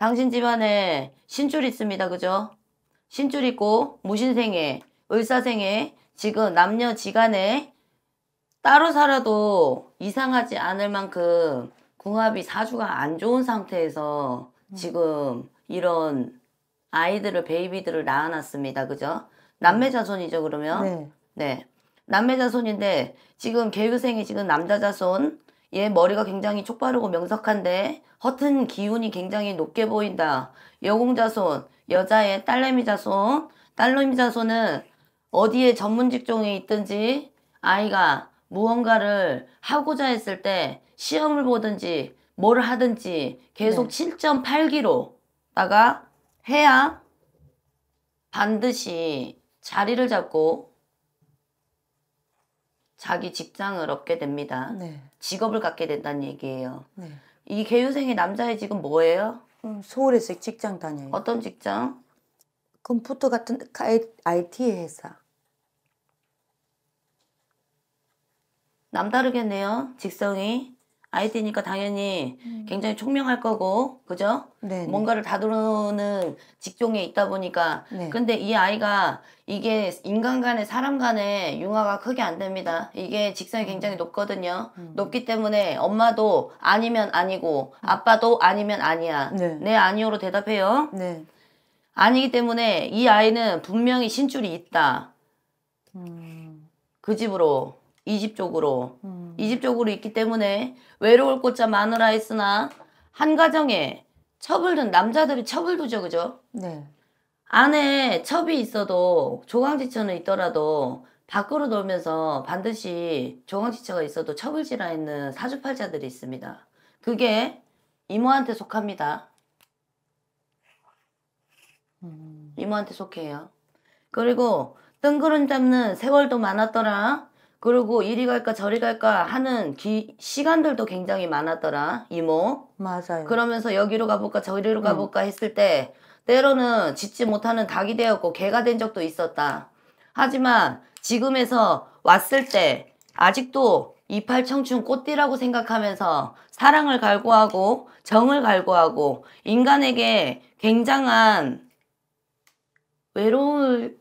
당신 집안에 신줄 있습니다. 그죠? 신줄 있고 무신생에을사생에 지금 남녀지간에 따로 살아도 이상하지 않을 만큼 궁합이 사주가 안 좋은 상태에서 음. 지금 이런 아이들을 베이비들을 낳아놨습니다. 그죠? 네. 남매 자손이죠 그러면? 네. 네. 남매 자손인데 지금 개유생이 지금 남자 자손 얘 머리가 굉장히 촉바르고 명석한데 허튼 기운이 굉장히 높게 보인다. 여공자손, 여자의 딸내미 자손, 딸내미 자손은 어디에 전문 직종에 있든지 아이가 무언가를 하고자 했을 때 시험을 보든지 뭘 하든지 계속 네. 7.8기로다가 해야 반드시 자리를 잡고 자기 직장을 얻게 됩니다. 네. 직업을 갖게 된다는 얘기예요. 네. 이 개유생의 남자의 직업 뭐예요? 음, 서울에서 직장 다녀요. 어떤 직장? 컴퓨터 같은 IT 회사. 남다르겠네요. 직성이. 아이티니까 당연히 음. 굉장히 총명할 거고 그죠? 네네. 뭔가를 다루는 직종에 있다 보니까 네. 근데 이 아이가 이게 인간 간에 사람 간에 융화가 크게 안 됩니다. 이게 직성이 굉장히 음. 높거든요. 음. 높기 때문에 엄마도 아니면 아니고 음. 아빠도 아니면 아니야. 네, 네 아니오로 대답해요. 네. 아니기 때문에 이 아이는 분명히 신줄이 있다. 음. 그 집으로 이 집 쪽으로. 음. 이집쪽으로 있기 때문에 외로울 곳자많으라 했으나 한 가정에 첩을둔 남자들이 첩을 두죠 그죠? 네. 안에 첩이 있어도 조강지처는 있더라도 밖으로 놀면서 반드시 조강지처가 있어도 첩을 지라 있는 사주팔자들이 있습니다. 그게 이모한테 속합니다. 음. 이모한테 속해요. 그리고 뜬구름 잡는 세월도 많았더라. 그리고 이리 갈까 저리 갈까 하는 기, 시간들도 굉장히 많았더라 이모 맞아요 그러면서 여기로 가볼까 저리로 가볼까 음. 했을 때 때로는 짓지 못하는 닭이 되었고 개가 된 적도 있었다 하지만 지금에서 왔을 때 아직도 이팔 청춘 꽃띠라고 생각하면서 사랑을 갈구하고 정을 갈구하고 인간에게 굉장한 외로움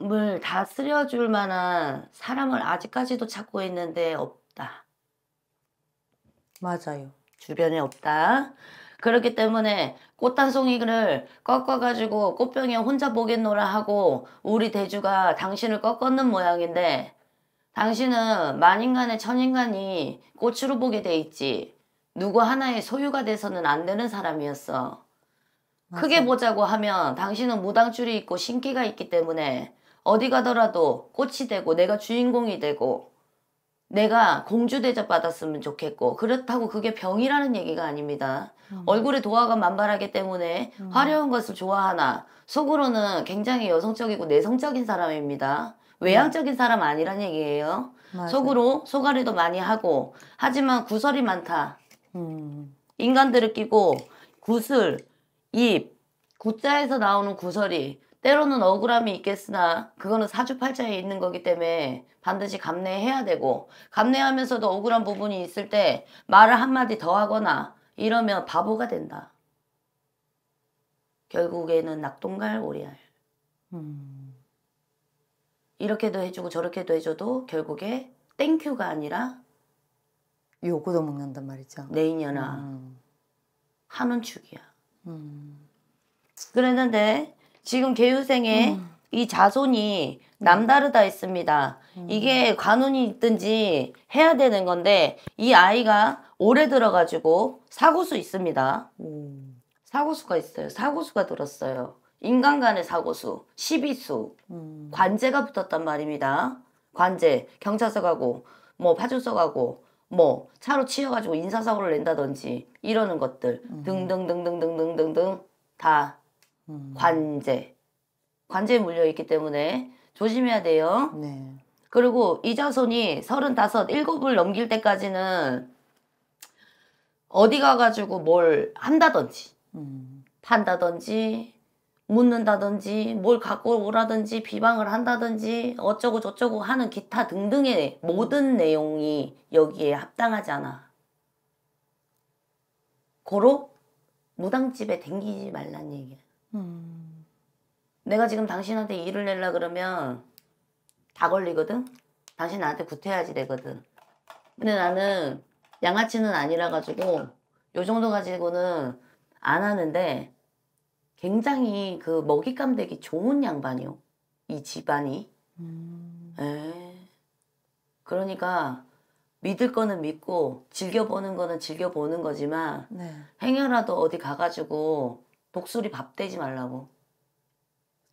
마음을 다스려줄 만한 사람을 아직까지도 찾고 있는데 없다. 맞아요. 주변에 없다. 그렇기 때문에 꽃 한 송이를 꺾어가지고 꽃병에 혼자 보겠노라 하고 우리 대주가 당신을 꺾었는 모양인데 당신은 만인간의 천인간이 꽃으로 보게 돼 있지 누구 하나의 소유가 돼서는 안 되는 사람이었어. 맞아. 크게 보자고 하면 당신은 무당줄이 있고 신기가 있기 때문에 어디 가더라도 꽃이 되고 내가 주인공이 되고 내가 공주 대접 받았으면 좋겠고 그렇다고 그게 병이라는 얘기가 아닙니다. 음. 얼굴에 도화가 만발하기 때문에 음. 화려한 것을 좋아하나 속으로는 굉장히 여성적이고 내성적인 사람입니다. 외향적인 네. 사람 아니란 얘기예요. 맞아 속으로 소가리도 많이 하고 하지만 구설이 많다. 음. 인간들을 끼고 구슬, 입, 구자에서 나오는 구설이 때로는 억울함이 있겠으나 그거는 사주팔자에 있는 거기 때문에 반드시 감내해야 되고 감내하면서도 억울한 부분이 있을 때 말을 한마디 더 하거나 이러면 바보가 된다. 결국에는 낙동갈 오리알. 음. 이렇게도 해주고 저렇게도 해줘도 결국에 땡큐가 아니라 요도 먹는단 말이죠. 내 인연아. 음. 한운축이야. 음. 그랬는데 지금 개유생의 음. 이 자손이 남다르다 했습니다. 음. 이게 관운이 있든지 해야 되는 건데 이 아이가 오래 들어가지고 사고수 있습니다. 음. 사고수가 있어요. 사고수가 들었어요. 인간 간의 사고수, 시비수, 음. 관제가 붙었단 말입니다. 관제, 경찰서 가고, 뭐파주소 가고, 뭐 차로 치여가지고 인사사고를 낸다든지 이러는 것들 등등등등등등등등 음. 다 관제. 관제에 물려 있기 때문에 조심해야 돼요. 네. 그리고 이자손이 35, 7을 넘길 때까지는 어디 가가지고 뭘 한다든지, 음. 판다든지, 묻는다든지, 뭘 갖고 오라든지, 비방을 한다든지, 어쩌고저쩌고 하는 기타 등등의 모든 내용이 여기에 합당하지 않아. 고로 무당집에 댕기지 말란 얘기야. 음. 내가 지금 당신한테 일을 내려 그러면 다 걸리거든? 당신 나한테 구태야지 되거든. 근데 나는 양아치는 아니라 가지고 요 정도 가지고는 안 하는데 굉장히 그 먹잇감 되기 좋은 양반이요. 이 집안이. 음. 에. 예. 그러니까 믿을 거는 믿고 즐겨보는 거는 즐겨보는 거지만 네. 행여라도 어디 가가지고 독수리 밥 되지 말라고.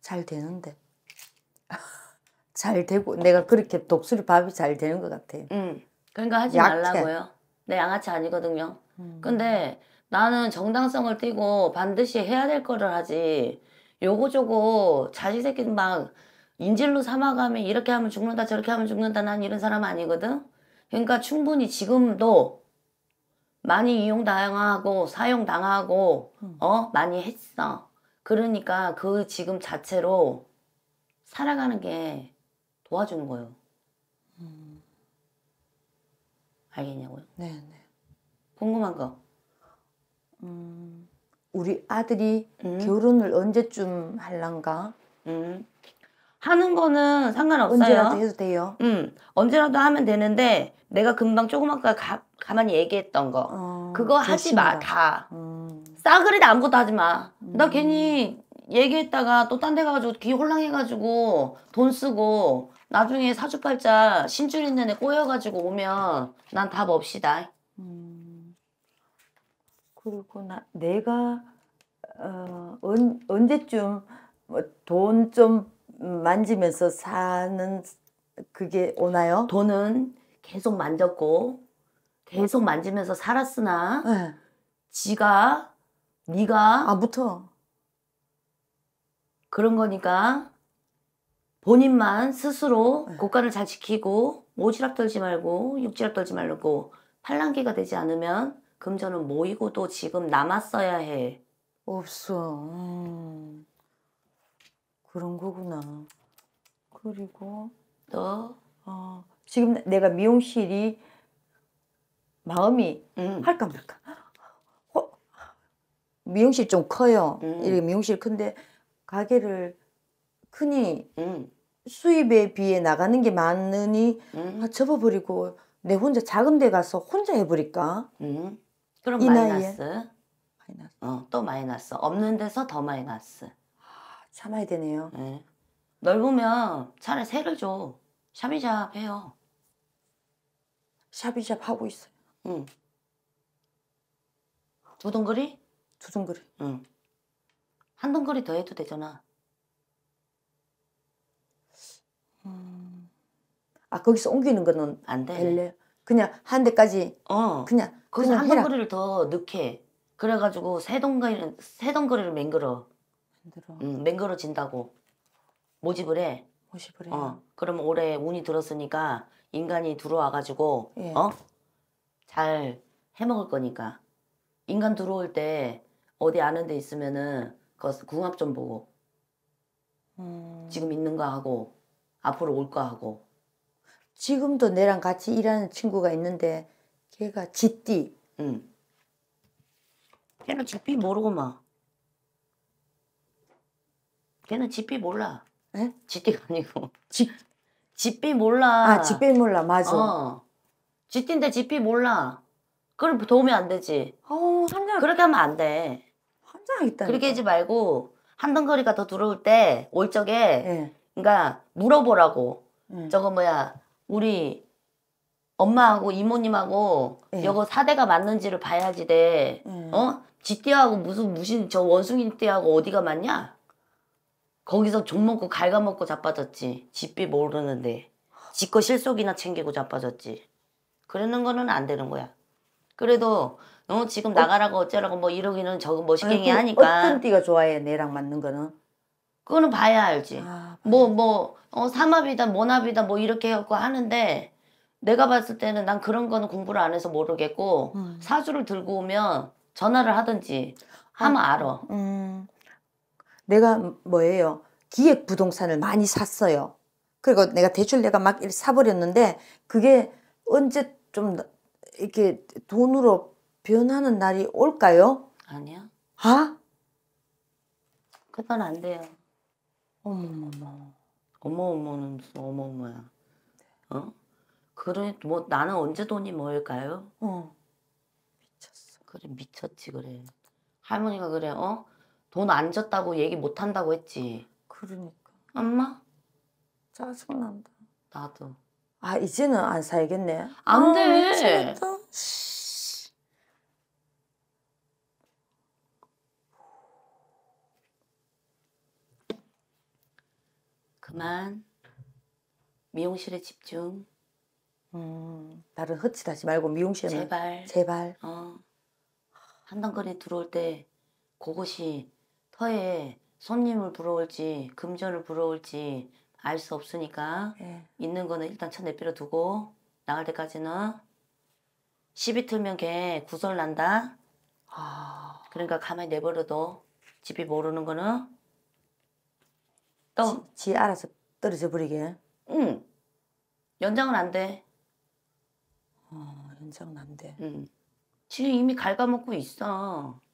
잘 되는데. 잘 되고 내가 그렇게 독수리 밥이 잘 되는 것 같아. 응. 그러니까 하지 약체. 말라고요. 내 양아치 아니거든요. 음. 근데 나는 정당성을 띠고 반드시 해야 될 거를 하지. 요거저거 자식 새끼 막 인질로 삼아가면 이렇게 하면 죽는다 저렇게 하면 죽는다 난 이런 사람 아니거든. 그러니까 충분히 지금도 많이 이용당하고 사용당하고 음. 어 많이 했어. 그러니까 그 지금 자체로 살아가는 게 도와주는 거예요. 음. 알겠냐고요? 네, 네. 궁금한 거. 음, 우리 아들이 음. 결혼을 언제쯤 할란가? 음. 하는 거는 상관없어요. 언제라도 해도 돼요. 음, 언제라도 하면 되는데 내가 금방 조금 아까 가, 가만히 얘기했던 거 어, 그거 좋습니다. 하지 마 뭐. 다. 음. 싸그리도 아무것도 하지 마. 음. 나 괜히 얘기했다가 또 딴 데 가가지고 귀 홀랑해가지고 돈 쓰고 나중에 사주팔자 신줄 있는 애 꼬여가지고 오면 난 답 없이다. 음, 그리고 나 내가 어, 언, 언제쯤 뭐 돈좀 만지면서 사는 그게 오나요? 돈은 계속 만졌고 계속 만지면서 살았으나 네. 지가 네가 아 붙어 그런 거니까 본인만 스스로 네. 고가잘 지키고 오지랖 떨지 말고 육지랖 떨지 말고 팔랑귀가 되지 않으면 금전은 모이고도 지금 남았어야 해. 없어. 음. 그런 거구나. 그리고 또 어, 지금 내가 미용실이 마음이 음. 할까 말까. 어, 미용실 좀 커요. 음. 이렇게 미용실 큰데 가게를 크니 음. 수입에 비해 나가는 게 많으니 아, 접어버리고 내 혼자 작은 데 가서 혼자 해버릴까? 그럼 마이너스. 마이너스. 어, 또 마이너스. 없는 데서 더 마이너스. 참아야 되네요. 네. 넓으면 차라리 새를 줘. 샤비잡 해요. 샤비잡 하고 있어요. 응. 두 동거리? 두 동거리. 응. 한 동거리 더 해도 되잖아. 음... 아 거기서 옮기는 거는 안 돼. 될래? 그냥 한 대까지. 어. 그냥 거기서 그냥 한해 동거리를 더 넣게. 그래가지고 세 동거리는 세 동거리를 맹글어. 힘들어. 음, 맹그러진다고 모집을 해. 모집을 해. 어, 그러 올해 운이 들었으니까 인간이 들어와가지고 예. 어? 잘 해먹을 거니까 인간 들어올 때 어디 아는 데 있으면은 그 궁합 좀 보고 음... 지금 있는 거 하고 앞으로 올거 하고 지금도 내랑 같이 일하는 친구가 있는데 걔가 지띠 응 걔는 지띠 모르고 막 걔는 집비 몰라. 에? 집띠가 아니고. 집 집비 몰라. 아 집비 몰라 맞아. 어. 집띠인데 집비 몰라. 그럼 도움이 안 되지. 어 한장 그렇게 하면 안 돼. 한장 있다. 그렇게 하지 말고 한 덩거리가 더 들어올 때 올 적에 네. 그러니까 물어보라고. 네. 저거 뭐야 우리 엄마하고 이모님하고 네. 예. 여거 사대가 맞는지를 봐야지 돼. 어? 지띠하고 무슨 무슨 저 원숭이 띠하고 어디가 맞냐? 거기서 종 먹고 갉아먹고 자빠졌지. 집비 모르는데. 집 거 실속이나 챙기고 자빠졌지. 그러는 거는 안 되는 거야. 그래도 너 지금 어? 나가라고 어쩌라고 뭐 이러기는 저거 멋있게 하니까. 어떤 띠가 좋아해 내랑 맞는 거는? 그거는 봐야 알지. 아, 뭐, 뭐, 어, 삼합이다, 모납이다, 뭐, 이렇게 해갖고 하는데, 내가 봤을 때는 난 그런 거는 공부를 안 해서 모르겠고, 음. 사주를 들고 오면 전화를 하든지 하면 아, 알아. 음. 내가 뭐예요? 기획 부동산을 많이 샀어요. 그리고 내가 대출 내가 막 사버렸는데 그게 언제 좀 이렇게 돈으로 변하는 날이 올까요? 아니야. 아? 그건 안 돼요. 어머머머. 어머머는 무슨 어머머야 어? 그래 뭐 나는 언제 돈이 모일까요? 어. 미쳤어. 그래 미쳤지 그래. 할머니가 그래 어? 돈안 줬다고 얘기 못 한다고 했지. 그러니까. 엄마? 짜증난다. 나도. 아 이제는 안 살겠네. 안 아, 돼. 미치겠다. 그만. 미용실에 집중. 음, 나를 헛짓하지 말고 미용실에 제발. 제발. 어. 한 단건에 들어올 때 그것이 퍼에 손님을 부러울지 금전을 부러울지알 수 없으니까 네. 있는 거는 일단 차 내버려 두고 나갈 때까지는 시비 틀면 걔 구설 난다. 아... 그러니까 가만히 내버려둬. 집이 모르는 거는 또 지, 지 알아서 떨어져 버리게. 응. 연장은 안 돼. 어, 연장은 안 돼. 응. 지금 이미 갉아먹고 있어.